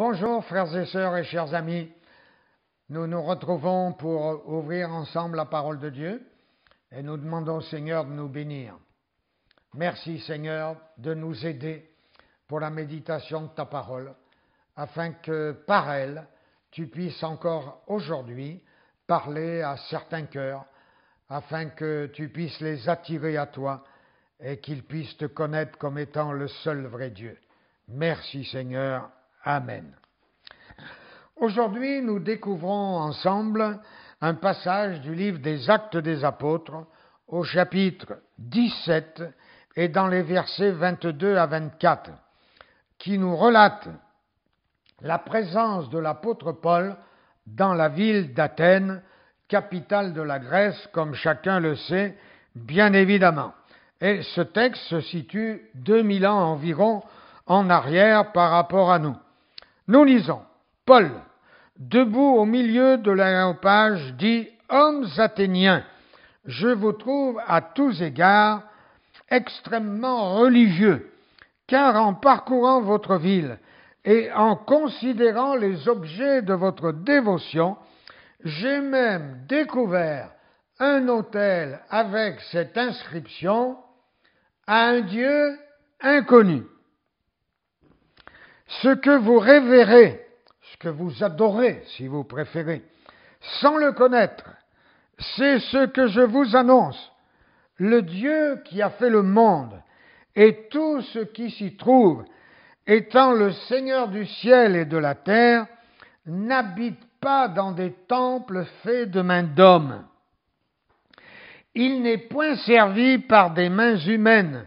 Bonjour frères et sœurs et chers amis. Nous nous retrouvons pour ouvrir ensemble la parole de Dieu et nous demandons au Seigneur de nous bénir. Merci Seigneur de nous aider pour la méditation de ta parole afin que par elle tu puisses encore aujourd'hui parler à certains cœurs afin que tu puisses les attirer à toi et qu'ils puissent te connaître comme étant le seul vrai Dieu. Merci Seigneur Amen. Aujourd'hui, nous découvrons ensemble un passage du livre des Actes des Apôtres au chapitre 17 et dans les versets 22 à 24, qui nous relate la présence de l'apôtre Paul dans la ville d'Athènes, capitale de la Grèce, comme chacun le sait, bien évidemment. Et ce texte se situe 2000 ans environ en arrière par rapport à nous. Nous lisons, Paul, debout au milieu de rampage, dit Hommes athéniens, je vous trouve à tous égards extrêmement religieux, car en parcourant votre ville et en considérant les objets de votre dévotion, j'ai même découvert un autel avec cette inscription à un Dieu inconnu. Ce que vous révérez, ce que vous adorez, si vous préférez, sans le connaître, c'est ce que je vous annonce. Le Dieu qui a fait le monde et tout ce qui s'y trouve, étant le Seigneur du ciel et de la terre, n'habite pas dans des temples faits de mains d'hommes. Il n'est point servi par des mains humaines,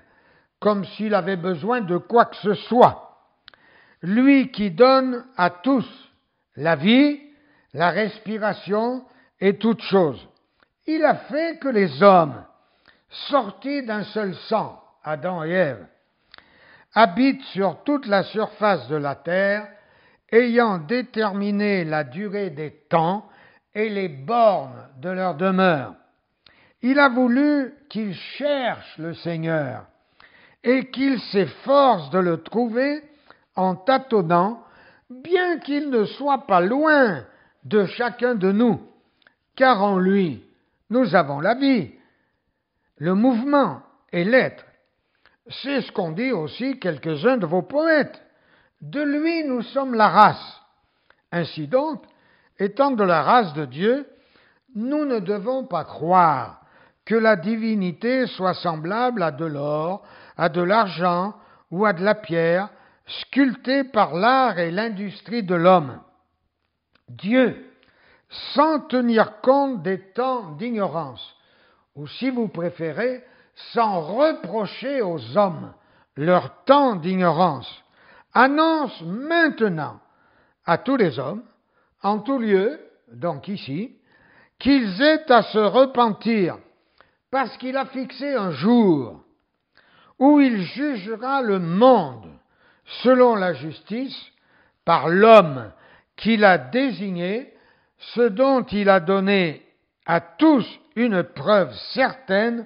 comme s'il avait besoin de quoi que ce soit lui qui donne à tous la vie, la respiration et toutes choses. Il a fait que les hommes, sortis d'un seul sang, Adam et Ève, habitent sur toute la surface de la terre, ayant déterminé la durée des temps et les bornes de leur demeure. Il a voulu qu'ils cherchent le Seigneur et qu'ils s'efforcent de le trouver en tâtonnant, bien qu'il ne soit pas loin de chacun de nous, car en lui, nous avons la vie, le mouvement et l'être. C'est ce qu'ont dit aussi quelques-uns de vos poètes. De lui, nous sommes la race. Ainsi donc, étant de la race de Dieu, nous ne devons pas croire que la divinité soit semblable à de l'or, à de l'argent ou à de la pierre, sculpté par l'art et l'industrie de l'homme. Dieu, sans tenir compte des temps d'ignorance, ou si vous préférez, sans reprocher aux hommes leur temps d'ignorance, annonce maintenant à tous les hommes, en tout lieu, donc ici, qu'ils aient à se repentir, parce qu'il a fixé un jour où il jugera le monde selon la justice, par l'homme qu'il a désigné, ce dont il a donné à tous une preuve certaine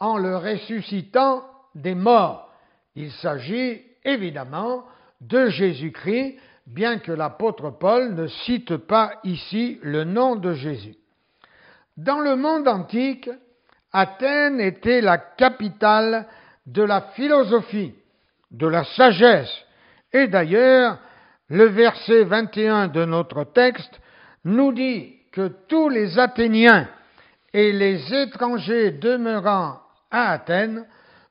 en le ressuscitant des morts. Il s'agit évidemment de Jésus-Christ, bien que l'apôtre Paul ne cite pas ici le nom de Jésus. Dans le monde antique, Athènes était la capitale de la philosophie de la sagesse. Et d'ailleurs, le verset 21 de notre texte nous dit que tous les Athéniens et les étrangers demeurant à Athènes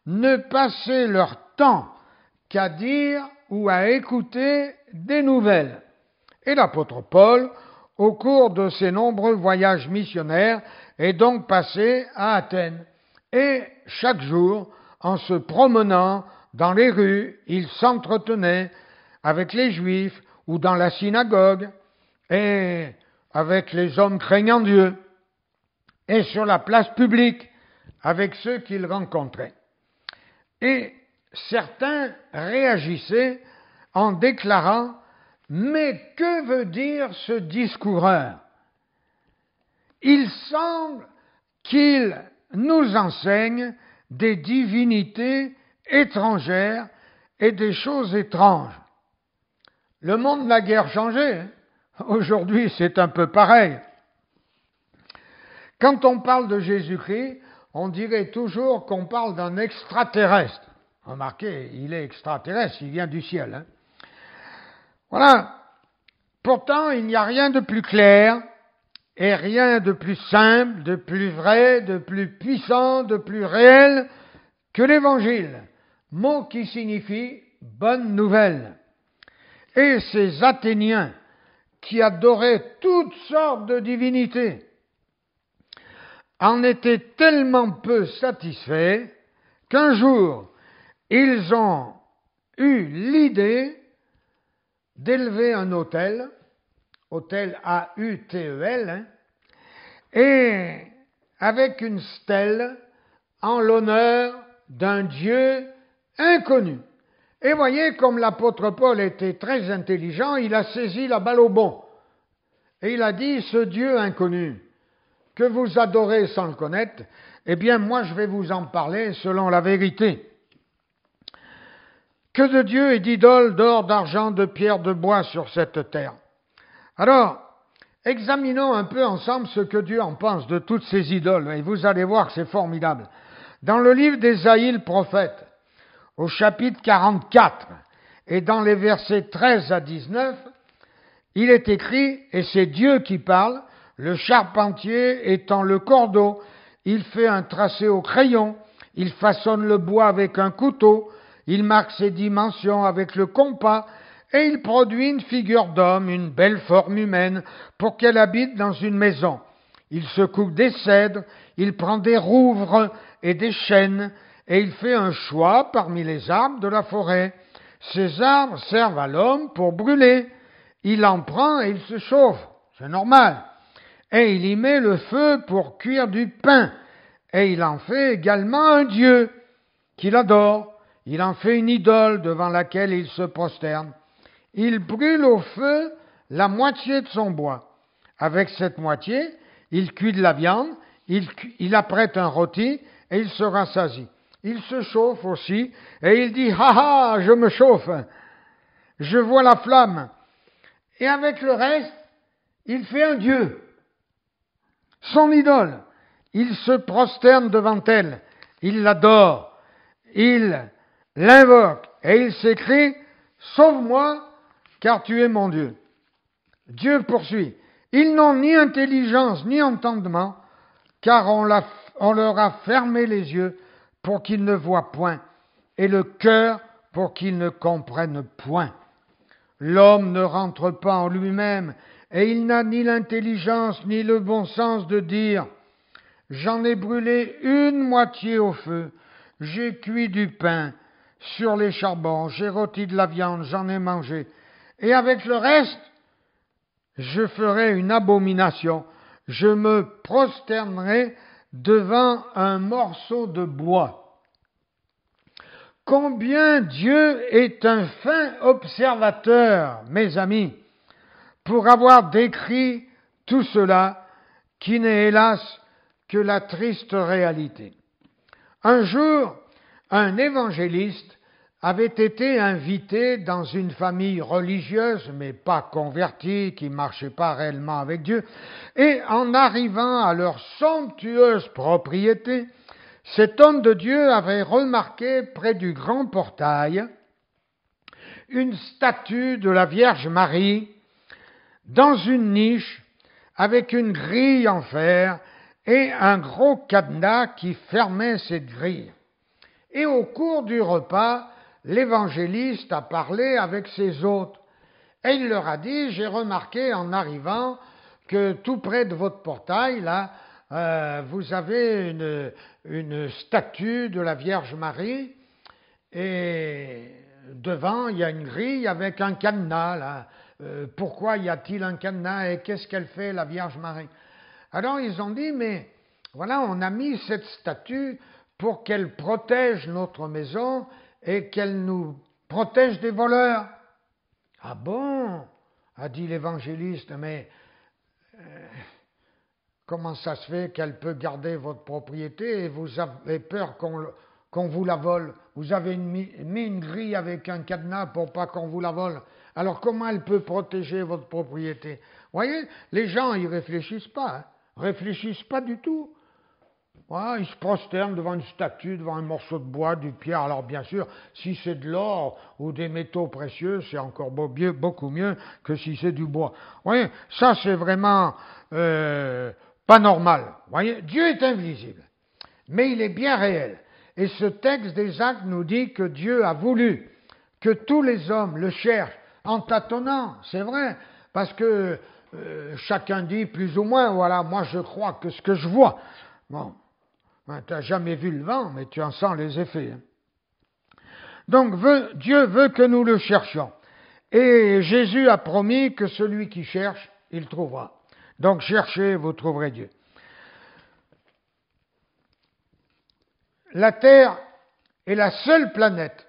ne passaient leur temps qu'à dire ou à écouter des nouvelles. Et l'apôtre Paul, au cours de ses nombreux voyages missionnaires, est donc passé à Athènes. Et chaque jour, en se promenant dans les rues, il s'entretenait avec les Juifs ou dans la synagogue et avec les hommes craignant Dieu et sur la place publique avec ceux qu'il rencontrait. Et certains réagissaient en déclarant Mais que veut dire ce discoureur Il semble qu'il nous enseigne des divinités étrangères et des choses étranges. Le monde n'a guère changé. Hein. Aujourd'hui, c'est un peu pareil. Quand on parle de Jésus-Christ, on dirait toujours qu'on parle d'un extraterrestre. Remarquez, il est extraterrestre, il vient du ciel. Hein. voilà. Pourtant, il n'y a rien de plus clair et rien de plus simple, de plus vrai, de plus puissant, de plus réel que l'Évangile mot qui signifie bonne nouvelle. Et ces Athéniens qui adoraient toutes sortes de divinités en étaient tellement peu satisfaits qu'un jour ils ont eu l'idée d'élever un hôtel, hôtel A-U-T-E-L, hein, et avec une stèle en l'honneur d'un dieu inconnu. Et voyez, comme l'apôtre Paul était très intelligent, il a saisi la balle au bon. Et il a dit, ce Dieu inconnu, que vous adorez sans le connaître, eh bien moi je vais vous en parler selon la vérité. Que de Dieu et d'idoles, d'or, d'argent, de pierre, de bois sur cette terre. Alors, examinons un peu ensemble ce que Dieu en pense de toutes ces idoles, et vous allez voir c'est formidable. Dans le livre des le prophète, au chapitre 44 et dans les versets 13 à 19, il est écrit, et c'est Dieu qui parle, le charpentier étant le cordeau, il fait un tracé au crayon, il façonne le bois avec un couteau, il marque ses dimensions avec le compas, et il produit une figure d'homme, une belle forme humaine, pour qu'elle habite dans une maison. Il se coupe des cèdres, il prend des rouvres et des chaînes, et il fait un choix parmi les arbres de la forêt. Ces arbres servent à l'homme pour brûler. Il en prend et il se chauffe, c'est normal. Et il y met le feu pour cuire du pain. Et il en fait également un dieu qu'il adore. Il en fait une idole devant laquelle il se prosterne. Il brûle au feu la moitié de son bois. Avec cette moitié, il cuit de la viande, il, apprête un rôti et il se rassasie. Il se chauffe aussi et il dit Ah ha, je me chauffe, je vois la flamme. Et avec le reste, il fait un Dieu, son idole. Il se prosterne devant elle, il l'adore, il l'invoque et il s'écrie Sauve-moi, car tu es mon Dieu. Dieu poursuit Ils n'ont ni intelligence ni entendement, car on leur a fermé les yeux pour qu'il ne voient point, et le cœur pour qu'ils ne comprennent point. L'homme ne rentre pas en lui-même, et il n'a ni l'intelligence ni le bon sens de dire J'en ai brûlé une moitié au feu, j'ai cuit du pain sur les charbons, j'ai rôti de la viande, j'en ai mangé, et avec le reste, je ferai une abomination, je me prosternerai devant un morceau de bois. Combien Dieu est un fin observateur, mes amis, pour avoir décrit tout cela qui n'est hélas que la triste réalité. Un jour, un évangéliste avait été invité dans une famille religieuse, mais pas convertie, qui marchait pas réellement avec Dieu, et en arrivant à leur somptueuse propriété, cet homme de Dieu avait remarqué près du grand portail une statue de la Vierge Marie dans une niche avec une grille en fer et un gros cadenas qui fermait cette grille. Et au cours du repas, l'évangéliste a parlé avec ses hôtes. Et il leur a dit, j'ai remarqué en arrivant que tout près de votre portail, là, euh, vous avez une, statue de la Vierge Marie et devant, il y a une grille avec un cadenas. Là. Euh, pourquoi y a-t-il un cadenas et qu'est-ce qu'elle fait, la Vierge Marie Alors ils ont dit, mais voilà, on a mis cette statue pour qu'elle protège notre maison et qu'elle nous protège des voleurs. Ah bon a dit l'évangéliste, mais euh, comment ça se fait qu'elle peut garder votre propriété et vous avez peur qu'on vous la vole Vous avez mis une grille avec un cadenas pour pas qu'on vous la vole. Alors comment elle peut protéger votre propriété Voyez, les gens, ils réfléchissent pas, hein. réfléchissent pas du tout. Il se prosterne devant une statue, devant un morceau de bois, du pierre. Alors bien sûr, si c'est de l'or ou des métaux précieux, c'est encore beaucoup mieux que si c'est du bois. Vous voyez, ça c'est vraiment euh, pas normal. Vous voyez, Dieu est invisible, mais il est bien réel. Et ce texte des actes nous dit que Dieu a voulu que tous les hommes le cherchent en tâtonnant, c'est vrai, parce que euh, chacun dit plus ou moins, voilà, moi je crois que ce que je vois. Bon, ben, tu n'as jamais vu le vent, mais tu en sens les effets. Hein. Donc Dieu veut que nous le cherchions. Et Jésus a promis que celui qui cherche, il trouvera. Donc cherchez, vous trouverez Dieu. La Terre est la seule planète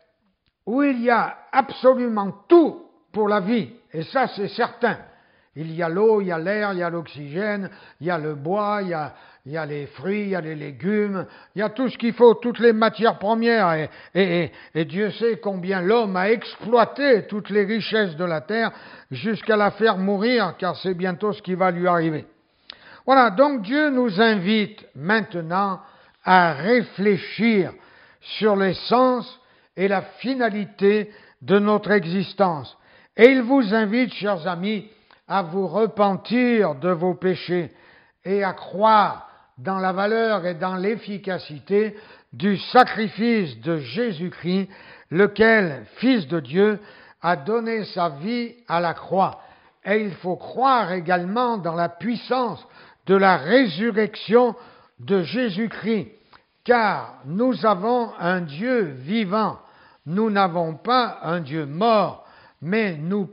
où il y a absolument tout pour la vie, et ça c'est certain. Il y a l'eau, il y a l'air, il y a l'oxygène, il y a le bois, il y a il y a les fruits, il y a les légumes, il y a tout ce qu'il faut, toutes les matières premières. Et, Dieu sait combien l'homme a exploité toutes les richesses de la terre jusqu'à la faire mourir, car c'est bientôt ce qui va lui arriver. Voilà, donc Dieu nous invite maintenant à réfléchir sur les sens et la finalité de notre existence. Et il vous invite, chers amis, à vous repentir de vos péchés et à croire dans la valeur et dans l'efficacité du sacrifice de Jésus-Christ, lequel, Fils de Dieu, a donné sa vie à la croix. Et il faut croire également dans la puissance de la résurrection de Jésus-Christ, car nous avons un Dieu vivant, nous n'avons pas un Dieu mort, mais nous,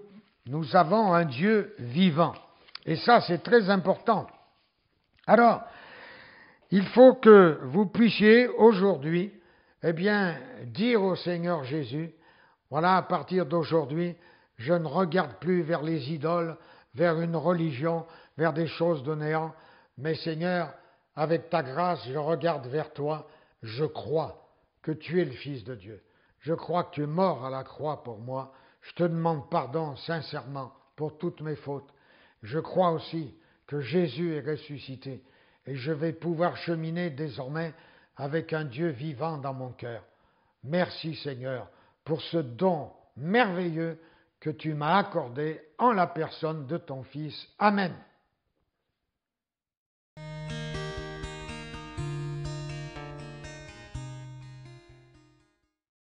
avons un Dieu vivant. Et ça, c'est très important. Alors, il faut que vous puissiez aujourd'hui, eh bien, dire au Seigneur Jésus, voilà, à partir d'aujourd'hui, je ne regarde plus vers les idoles, vers une religion, vers des choses de néant, mais Seigneur, avec ta grâce, je regarde vers toi, je crois que tu es le Fils de Dieu, je crois que tu es mort à la croix pour moi, je te demande pardon sincèrement pour toutes mes fautes, je crois aussi que Jésus est ressuscité et je vais pouvoir cheminer désormais avec un Dieu vivant dans mon cœur. Merci Seigneur pour ce don merveilleux que tu m'as accordé en la personne de ton Fils. Amen.